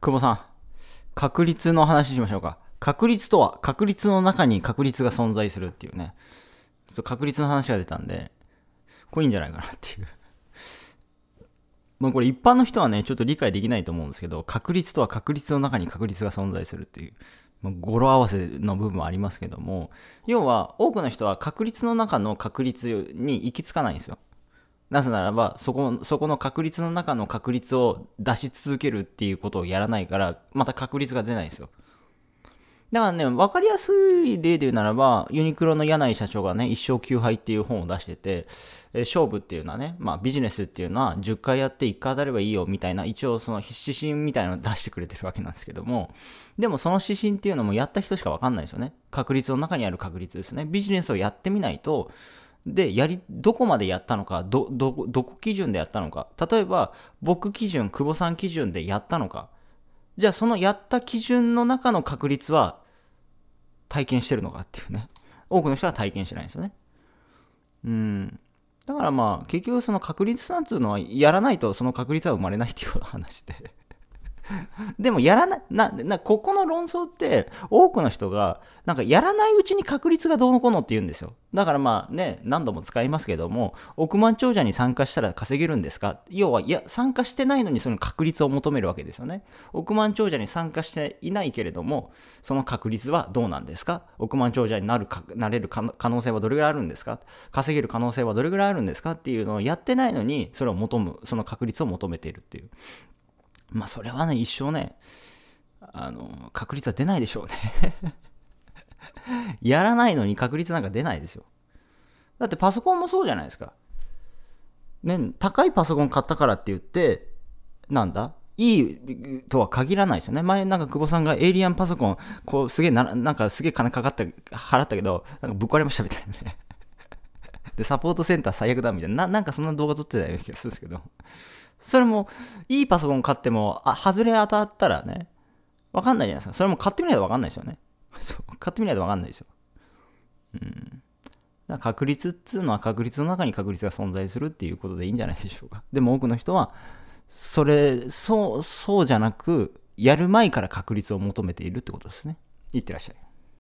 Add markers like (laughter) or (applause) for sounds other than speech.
久保さん、確率の話しましょうか。確率とは、確率の中に確率が存在するっていうね。確率の話が出たんで、これいいんじゃないかなっていうまあこれ一般の人はね、ちょっと理解できないと思うんですけど、確率とは確率の中に確率が存在するっていう、まあ、語呂合わせの部分はありますけども、要は多くの人は確率の中の確率に行き着かないんですよ。なぜならば、そこ、そこの確率の中の確率を出し続けるっていうことをやらないから、また確率が出ないんですよ。だからね、わかりやすい例で言うならば、ユニクロの柳井社長がね、一生休杯っていう本を出してて、え勝負っていうのはね、まあビジネスっていうのは10回やって1回当たればいいよみたいな、一応その指針みたいなのを出してくれてるわけなんですけども、でもその指針っていうのもやった人しかわかんないですよね。確率の中にある確率ですね。ビジネスをやってみないと、でやりどこまでやったのかどどどこ基準でやったのか例えば僕基準久保さん基準でやったのかじゃあそのやった基準の中の確率は体験してるのかっていうね多くの人は体験してないんですよねうんだからまあ結局その確率なんいうのはやらないとその確率は生まれないっていう話で (laughs) でもやらないななここの論争って多くの人がなんかやらないうちに確率がどうのこうのって言うんですよだからまあね何度も使いますけども億万長者に参加したら稼げるんですか要はいや参加してないのにその確率を求めるわけですよね億万長者に参加していないけれどもその確率はどうなんですか億万長者になるかなれる可能性はどれぐらいあるんですか稼げる可能性はどれぐらいあるんですかっていうのをやってないのにそれを求むその確率を求めているっていうまあそれはね、一生ね、あの、確率は出ないでしょうね (laughs) やらないのに確率なんか出ないですよ。だってパソコンもそうじゃないですか。ね、高いパソコン買ったからって言って、なんだいいとは限らないですよね。前なんか久保さんがエイリアンパソコン、こうすげえな、なんかすげえ金かかった、払ったけど、なんかぶっ壊れましたみたいなね (laughs) で、サポートセンター最悪だみたいな、なんかそんな動画撮ってたような気がするんですけどそれも、いいパソコン買っても、あ、外れ当たったらね、わかんないじゃないですか。それも買ってみないとわかんないですよね。(laughs) そう、買ってみないとわかんないですよ。うん。だから確率っていうのは確率の中に確率が存在するっていうことでいいんじゃないでしょうか。でも多くの人は、それ、そう、そうじゃなく、やる前から確率を求めているってことですね。いってらっしゃい。